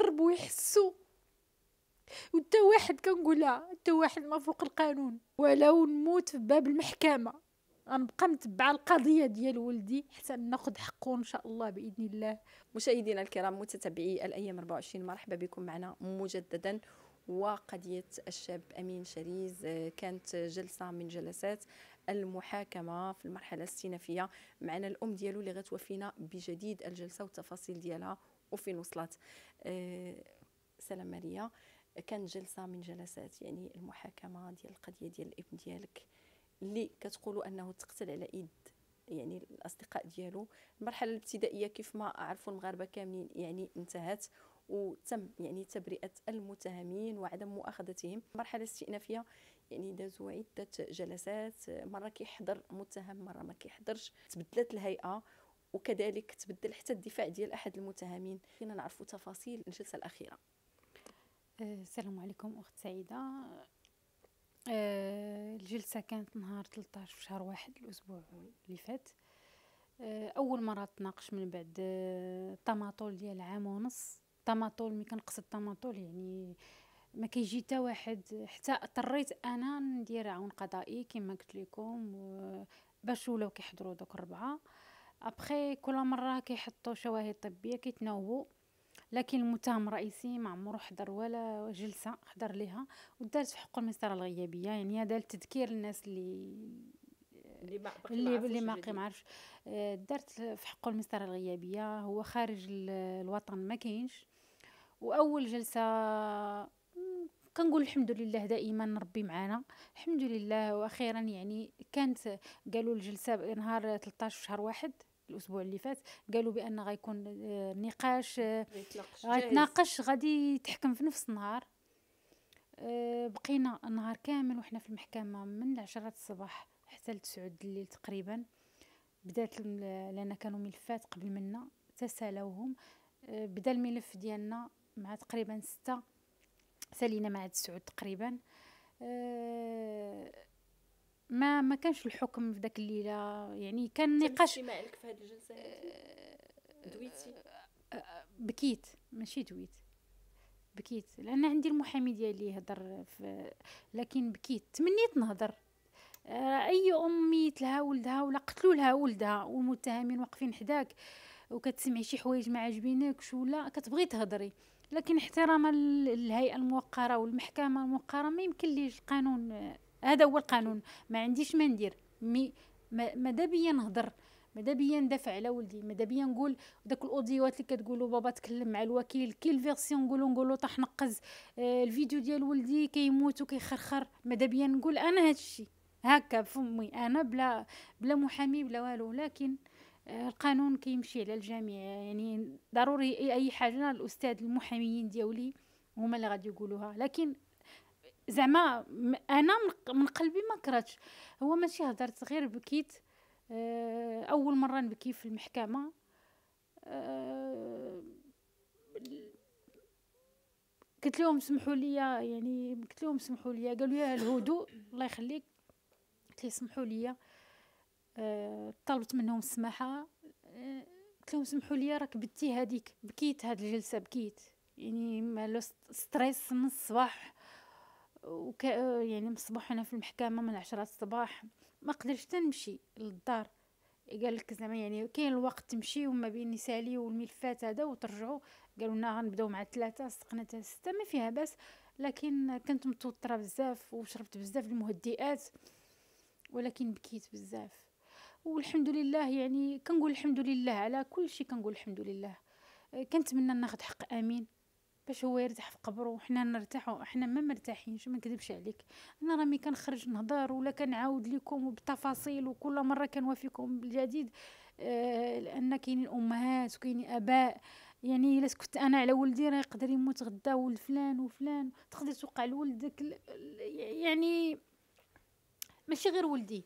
يقربوا يحسوا وانت واحد كنقولها انت واحد ما فوق القانون ولو نموت في باب المحكمه غنبقى متبعه القضيه ديال ولدي حتى ناخذ حقه ان شاء الله باذن الله مشاهدينا الكرام متتبعي الايام 24 مرحبا بكم معنا مجددا وقضية الشاب أمين شريز آه، كانت جلسة من جلسات المحاكمة في المرحلة الاستئنافية معنا الأم ديالو اللي غتوفينا بجديد الجلسة والتفاصيل ديالها وفين وصلت آه، سلام ماريا كانت جلسه من جلسات يعني المحاكمه ديال القضيه ديال الابن ديالك اللي كتقولوا انه تقتل على ايد يعني الاصدقاء ديالو المرحله الابتدائيه كيف ما عرفوا المغاربه كاملين يعني انتهت وتم يعني تبرئه المتهمين وعدم مؤاخذتهم المرحله الاستئنافيه يعني دازوا عده جلسات مره كيحضر متهم مره ما كيحضرش تبدلت الهيئه وكذلك تبدل حتى الدفاع ديال احد المتهمين فينا نعرفوا تفاصيل الجلسه الاخيره أه، السلام عليكم اخت سعيده أه، الجلسه كانت نهار 13 في شهر واحد الاسبوع اللي فات أه، اول مره تناقش من بعد طماطول ديال عام ونص طماطول ملي كنقصد طماطول يعني ما كيجي حتى واحد حتى اضطريت انا ندير عون قضائي كما قلت لكم باش ولاو كيحضروا دوك الربعه ابخي كل مره كيحطوا شواهد طبيه كيتناوبوا لكن المتهم الرئيسي ما عمرو حضر ولا جلسه حضر ليها ودارت في حق المسطره الغيابيه يعني هذا التذكير الناس اللي اللي, اللي ما اللي ما آه، دارت في حق المسطره الغيابيه هو خارج الوطن ما كاينش واول جلسه كنقول الحمد لله دائما ربي معانا الحمد لله واخيرا يعني كانت قالوا الجلسه نهار 13 شهر واحد الاسبوع اللي فات قالوا بان غيكون آه، نقاش آه، غيتناقش غادي يتحكم في نفس النهار آه، بقينا نهار كامل وحنا في المحكمه من العشرة الصباح حتى لتسعة الليل تقريبا بدات لان كانوا ملفات قبل منا تسالوهم بدا الملف ديالنا مع تقريبا ستة سالينا مع تسعود تقريبا أه ما ما كانش الحكم في ذاك الليله يعني كان نقاش في هذه الجلسه آه، دويتي آه، آه، بكيت ماشي دويت بكيت لان عندي المحامي ديالي يهضر لكن بكيت تمنيت نهضر اي ام ميت لها ولدها ولا قتلوا لها ولدها والمتهمين واقفين حداك وكتسمعي شي حوايج ما عاجبينكش ولا كتبغي تهضري لكن احتراما للهيئه الموقره والمحكمه الموقره ما يمكن ليش القانون هذا هو القانون ما عنديش ما ندير مي ماذا بيا نهضر ماذا بيا ندافع على ولدي ماذا بيا نقول داك الاوديوات اللي كتقولوا بابا تكلم مع الوكيل كيل فيرسيون نقولوا نقولوا طاح نقز آه، الفيديو ديال ولدي كيموت وكيخرخر ماذا بيا نقول انا هذا الشيء هكا فمي انا بلا بلا محامي بلا والو لكن آه، القانون كيمشي على الجميع يعني ضروري اي حاجه الاستاذ المحاميين ديالي هما اللي غادي يقولوها لكن زعما انا من قلبي ما كرهتش هو ماشي هضرت غير بكيت آه، اول مره نبكي في المحكمه آه، قلت لهم سمحوا لي يعني قلت لهم سمحوا لي قالوا لي الهدوء الله يخليك قلت لي سمحوا لي آه، طلبت منهم السماحه قلت لهم سمحوا لي راك بتي هذيك بكيت هاد الجلسه بكيت يعني مالو ستريس من الصباح وك... يعني مصبوح انا في المحكمه من عشرة الصباح ما قدرتش تنمشي للدار قال لك زعما يعني كاين الوقت تمشي وما بين نسالي والملفات هذا وترجعوا قالوا لنا غنبداو مع ثلاثة سقنا حتى ستة ما فيها باس لكن كنت متوتره بزاف وشربت بزاف المهدئات ولكن بكيت بزاف والحمد لله يعني كنقول الحمد لله على كل شيء كنقول الحمد لله كنتمنى ناخذ حق امين باش هو يرتاح في قبره وحنا نرتاحوا حنا ما مرتاحينش ما نكذبش عليك انا راني كنخرج نهضر ولا كنعاود لكم بالتفاصيل وكل مره كنوافيكم بالجديد آه لان كاينين امهات وكاينين اباء يعني الا سكت انا على ولدي راه يقدر يموت غدا ولد فلان وفلان تقدر توقع لولدك يعني ماشي غير ولدي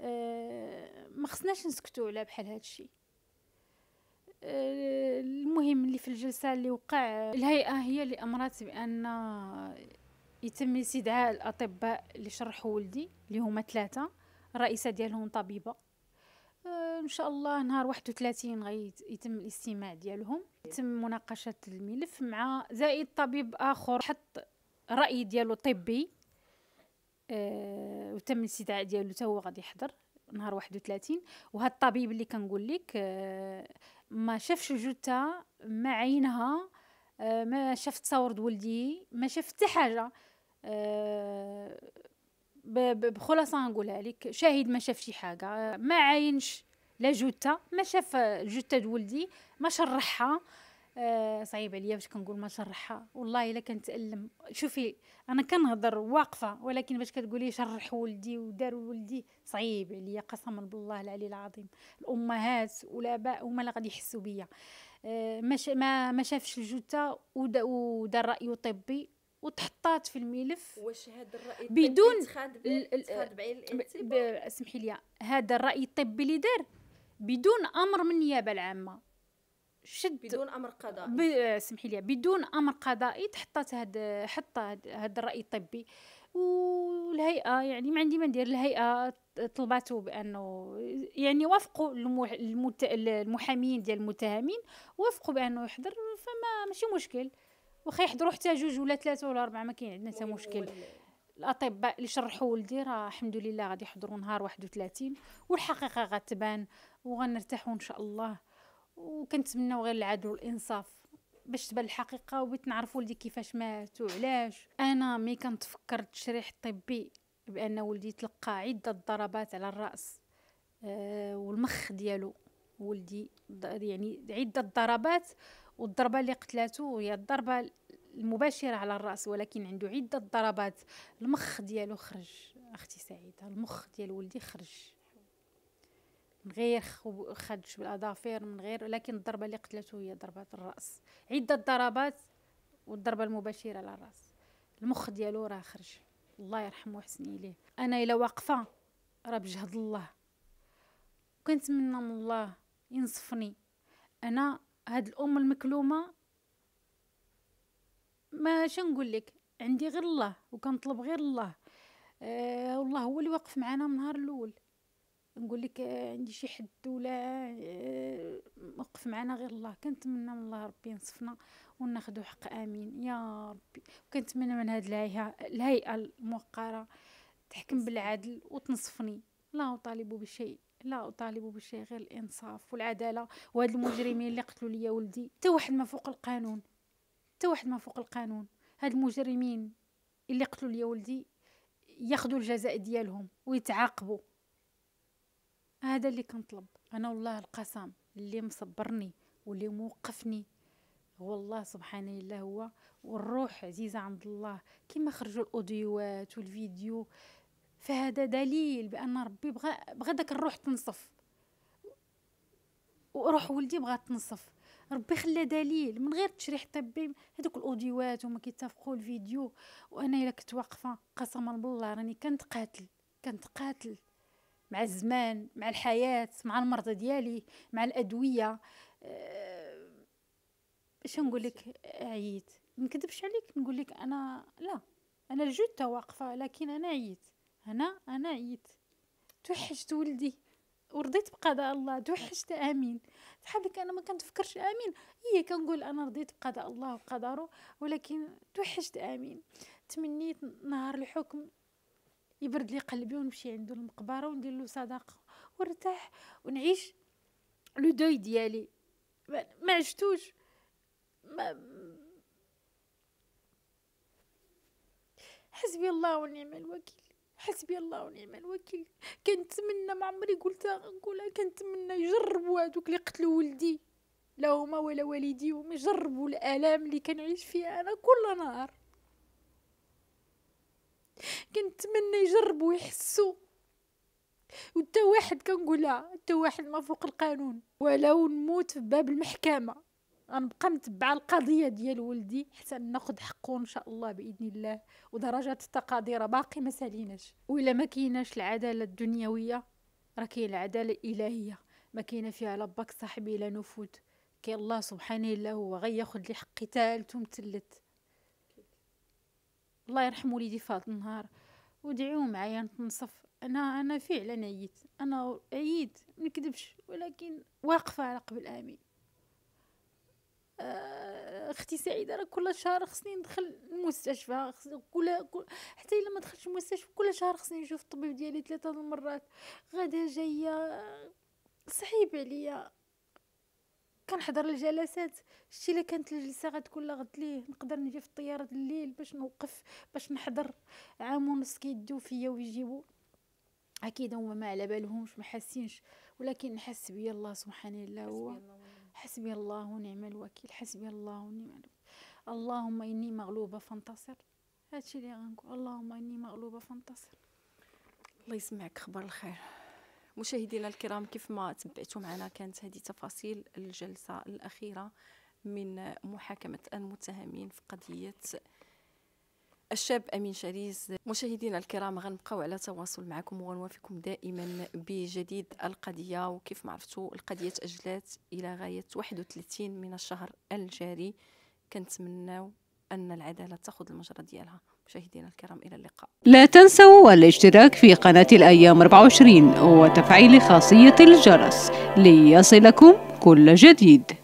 آه ما خصناش نسكتوا على بحال هادشي المهم اللي في الجلسه اللي وقع الهيئه هي اللي امرت بان يتم استدعاء الاطباء اللي شرحوا ولدي اللي هما ثلاثه الرئيسه ديالهم طبيبه ان شاء الله نهار 31 غي يتم الاستماع ديالهم يتم مناقشه الملف مع زائد طبيب اخر حط راي ديالو طبي أه وتم الاستدعاء ديالو حتى هو غادي يحضر نهار 31 وهاد الطبيب اللي كنقول لك أه ما شافش جوتها ما عينها آه، ما شفت صور ولدي ما شفت حاجة آه، بخلاصة نقولها لك شاهد ما شاف شي حاجة آه، ما عينش لا جثة ما شاف جثة ولدي ما شرحها آه، صعيبه صعيب عليا باش كنقول ما شرحها والله الا كنتالم شوفي انا كنهضر واقفه ولكن باش كتقولي شرح ولدي ودار ولدي صعيب عليا قسما بالله العلي العظيم الامهات والاباء هما اللي غادي يحسوا بيا آه ما ما شافش الجثه ودار رايه طبي وتحطات في الملف واش هذا الراي الطبي بدون سمحي لي هذا الراي الطبي اللي دار بدون امر من النيابه العامه شد بدون امر قضائي سمحي لي بدون امر قضائي تحطت هاد حط هاد الراي الطبي والهيئه يعني ما عندي ما ندير الهيئه طلباتو بانه يعني وافقوا المت... المحامين ديال المتهمين وافقوا بانه يحضر فما ماشي مشكل واخا يحضروا حتى جوج ولا ثلاثه ولا اربعه ما كاين عندنا حتى مشكل الاطباء اللي شرحوا ولدي راه الحمد لله غادي يحضروا نهار 31 والحقيقه غتبان وغنرتاحوا ان شاء الله وكنتمناو غير العدل والانصاف باش تبان الحقيقه وبغيت نعرف ولدي كيفاش مات وعلاش انا ملي كنتفكر التشريح الطبي بان ولدي تلقى عده ضربات على الراس آه، والمخ ديالو ولدي يعني عده ضربات والضربه اللي قتلاتو هي الضربه المباشره على الراس ولكن عنده عده ضربات المخ ديالو خرج اختي سعيده المخ ديال ولدي خرج من غير خدش بالاظافير من غير لكن الضربه اللي قتلته هي ضربه الراس عده ضربات والضربه المباشره على الراس المخ ديالو راه خرج الله يرحمه ويحسن اليه انا الا واقفه راه بجهد الله وكنتمنى من الله ينصفني انا هاد الام المكلومه ما نقول لك عندي غير الله وكنطلب غير الله آه والله هو اللي واقف معانا من نهار الاول نقول لك عندي شي حد ولا آه، وقف معنا غير الله كنتمنى من الله ربي ينصفنا وناخذ حق امين يا ربي كنتمنى من هاد الهيئه الهيئه الموقره تحكم بالعدل وتنصفني لا اطالب بشيء لا اطالب بشيء غير الانصاف والعداله وهاد المجرمين اللي قتلوا لي ولدي حتى واحد ما فوق القانون حتى واحد ما فوق القانون هاد المجرمين اللي قتلوا لي ولدي ياخذوا الجزاء ديالهم ويتعاقبوا هذا اللي كنطلب انا والله القسم اللي مصبرني واللي موقفني هو الله سبحانه الا هو والروح عزيزه عند الله كما خرجوا الاوديوات والفيديو فهذا دليل بان ربي بغى بغى داك الروح تنصف وروح ولدي بغى تنصف ربي خلى دليل من غير تشريح طبي هذوك الاوديوات وما كيتفقوا الفيديو وانا الا كنت واقفه قسما بالله راني كنت قاتل كنت قاتل مع الزمان مع الحياة مع المرضى ديالي مع الأدوية آه، اش نقول لك عييت ما نكذبش عليك نقول لك انا لا انا الجثة واقفة لكن انا عييت انا انا عييت توحشت ولدي ورضيت بقضاء الله توحشت امين صحابك انا ما كنتفكرش امين هي كنقول انا رضيت بقضاء الله وقدره ولكن توحشت امين تمنيت نهار الحكم يبرد لي قلبي ونمشي عندو المقبره وندير له صدقه ونرتاح ونعيش لو دوي ديالي ما عشتوش ما حسبي الله ونعم الوكيل حسبي الله ونعم الوكيل كنتمنى ما عمري قلتها نقولها كنتمنى يجربوا هذوك اللي قتلوا ولدي لا هما ولا والدي وما يجربوا الالام اللي كنعيش فيها انا كل نهار كنتمنى يجربوا يحسوا وانت واحد كنقولها انت واحد ما فوق القانون ولو نموت في باب المحكمه غنبقى متبعه القضيه ديال ولدي حتى ناخذ حقه ان شاء الله باذن الله ودرجه التقادير باقي ما ساليناش والا ما كايناش العداله الدنيويه راه كاين العداله الالهيه ما كاينه فيها لا باك صاحبي لا نفوذ كاين الله سبحانه الا هو غياخذ لي حقي تالت ومتلت الله يرحم وليدي في النهار ودعيو معايا نتنصف انا انا فعلا عييت انا عييت نكذبش ولكن واقفه على قبل امين آه، اختي سعيده راه كل شهر خصني ندخل المستشفى كل حتى الا ما دخلتش المستشفى كل شهر خصني نشوف الطبيب ديالي ثلاثه المرات غدا جايه صعيب عليا كنحضر الجلسات شتي الا كانت الجلسه غتكون لغد ليه نقدر نجي في الطياره الليل باش نوقف باش نحضر عام ونص كيدو فيا ويجيبو اكيد هما ما على بالهمش ما حاسينش ولكن حسبي الله, الله سبحانه الله هو حسبي الله ونعم الوكيل حسبي الله ونعم الوكيل اللهم اني مغلوبه فانتصر هادشي اللي غنقول اللهم اني مغلوبه فانتصر الله يسمعك خبر الخير مشاهدينا الكرام كيف ما تبعتوا معنا كانت هذه تفاصيل الجلسة الأخيرة من محاكمة المتهمين في قضية الشاب امين شريز مشاهدينا الكرام غنبقاو على تواصل معكم وغنوافيكم دائما بجديد القضيه وكيف ما عرفتوا القضيه تاجلات الى غايه 31 من الشهر الجاري كنتمناو ان العداله تاخذ المجرى ديالها مشاهدينا الكرام إلى اللقاء لا تنسوا الاشتراك في قناة الأيام 24 وتفعيل خاصية الجرس ليصلكم كل جديد